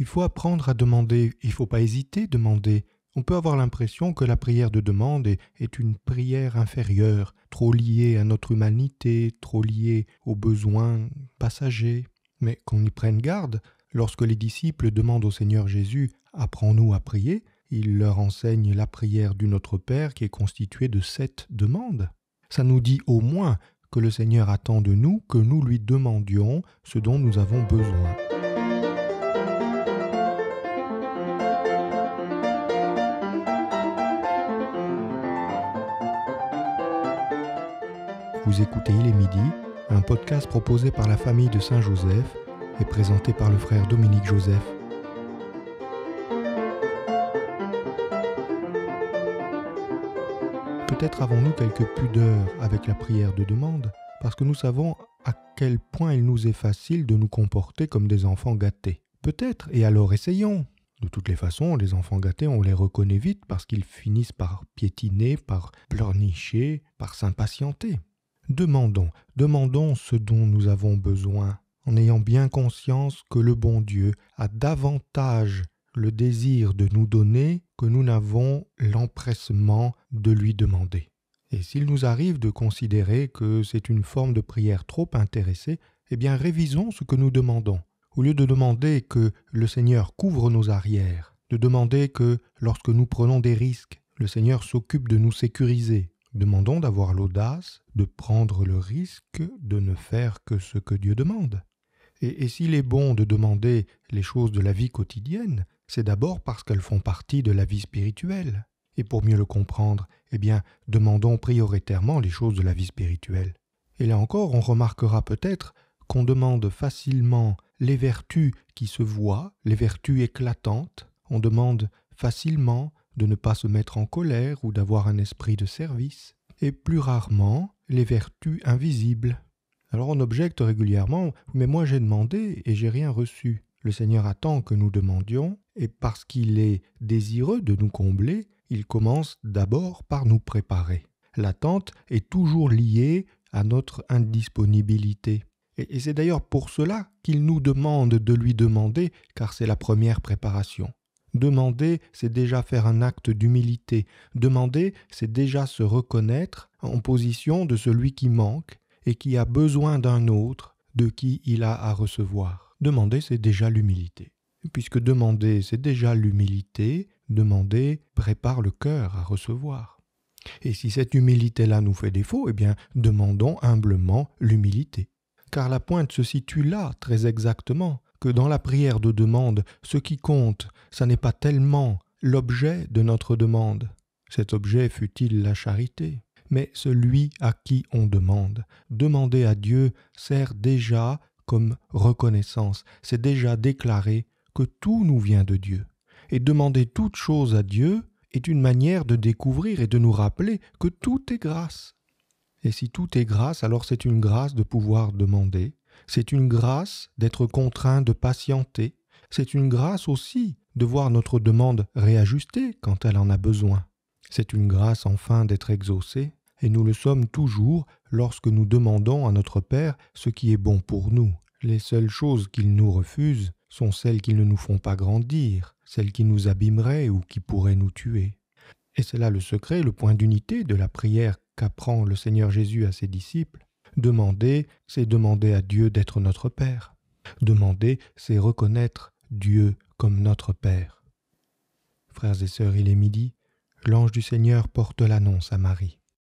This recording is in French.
Il faut apprendre à demander, il ne faut pas hésiter, à demander. On peut avoir l'impression que la prière de demande est une prière inférieure, trop liée à notre humanité, trop liée aux besoins passagers. Mais qu'on y prenne garde, lorsque les disciples demandent au Seigneur Jésus Apprends-nous à prier il leur enseigne la prière du Notre Père qui est constituée de sept demandes. Ça nous dit au moins que le Seigneur attend de nous que nous lui demandions ce dont nous avons besoin. Vous écoutez Il est midi, un podcast proposé par la famille de Saint-Joseph et présenté par le frère Dominique Joseph. Peut-être avons-nous quelques pudeur avec la prière de demande, parce que nous savons à quel point il nous est facile de nous comporter comme des enfants gâtés. Peut-être, et alors essayons. De toutes les façons, les enfants gâtés, on les reconnaît vite parce qu'ils finissent par piétiner, par pleurnicher, par s'impatienter. Demandons, demandons ce dont nous avons besoin, en ayant bien conscience que le bon Dieu a davantage le désir de nous donner que nous n'avons l'empressement de lui demander. Et s'il nous arrive de considérer que c'est une forme de prière trop intéressée, eh bien révisons ce que nous demandons. Au lieu de demander que le Seigneur couvre nos arrières, de demander que lorsque nous prenons des risques, le Seigneur s'occupe de nous sécuriser, Demandons d'avoir l'audace de prendre le risque de ne faire que ce que Dieu demande. Et, s'il est bon de demander les choses de la vie quotidienne, c'est d'abord parce qu'elles font partie de la vie spirituelle. Et pour mieux le comprendre, eh bien, demandons prioritairement les choses de la vie spirituelle. Et là encore, on remarquera peut-être qu'on demande facilement les vertus qui se voient, les vertus éclatantes, on demande facilement de ne pas se mettre en colère ou d'avoir un esprit de service, et plus rarement les vertus invisibles. Alors on objecte régulièrement Mais moi j'ai demandé et j'ai rien reçu. Le Seigneur attend que nous demandions, et parce qu'il est désireux de nous combler, il commence d'abord par nous préparer. L'attente est toujours liée à notre indisponibilité. Et c'est d'ailleurs pour cela qu'il nous demande de lui demander, car c'est la première préparation. Demander, c'est déjà faire un acte d'humilité. Demander, c'est déjà se reconnaître en position de celui qui manque et qui a besoin d'un autre de qui il a à recevoir. Demander, c'est déjà l'humilité. Puisque demander, c'est déjà l'humilité, demander prépare le cœur à recevoir. Et si cette humilité-là nous fait défaut, eh bien, demandons humblement l'humilité car la pointe se situe là très exactement, que dans la prière de demande, ce qui compte, ça n'est pas tellement l'objet de notre demande, cet objet fut-il la charité, mais celui à qui on demande. Demander à Dieu sert déjà comme reconnaissance, c'est déjà déclarer que tout nous vient de Dieu. Et demander toute chose à Dieu est une manière de découvrir et de nous rappeler que tout est grâce. Et si tout est grâce, alors c'est une grâce de pouvoir demander, c'est une grâce d'être contraint de patienter, c'est une grâce aussi de voir notre demande réajustée quand elle en a besoin. C'est une grâce enfin d'être exaucé, et nous le sommes toujours lorsque nous demandons à notre Père ce qui est bon pour nous. Les seules choses qu'il nous refuse sont celles qui ne nous font pas grandir, celles qui nous abîmeraient ou qui pourraient nous tuer et c'est là le secret, le point d'unité de la prière qu'apprend le Seigneur Jésus à ses disciples, demander, c'est demander à Dieu d'être notre Père. Demander, c'est reconnaître Dieu comme notre Père. Frères et sœurs, il est midi, l'ange du Seigneur porte l'annonce à Marie.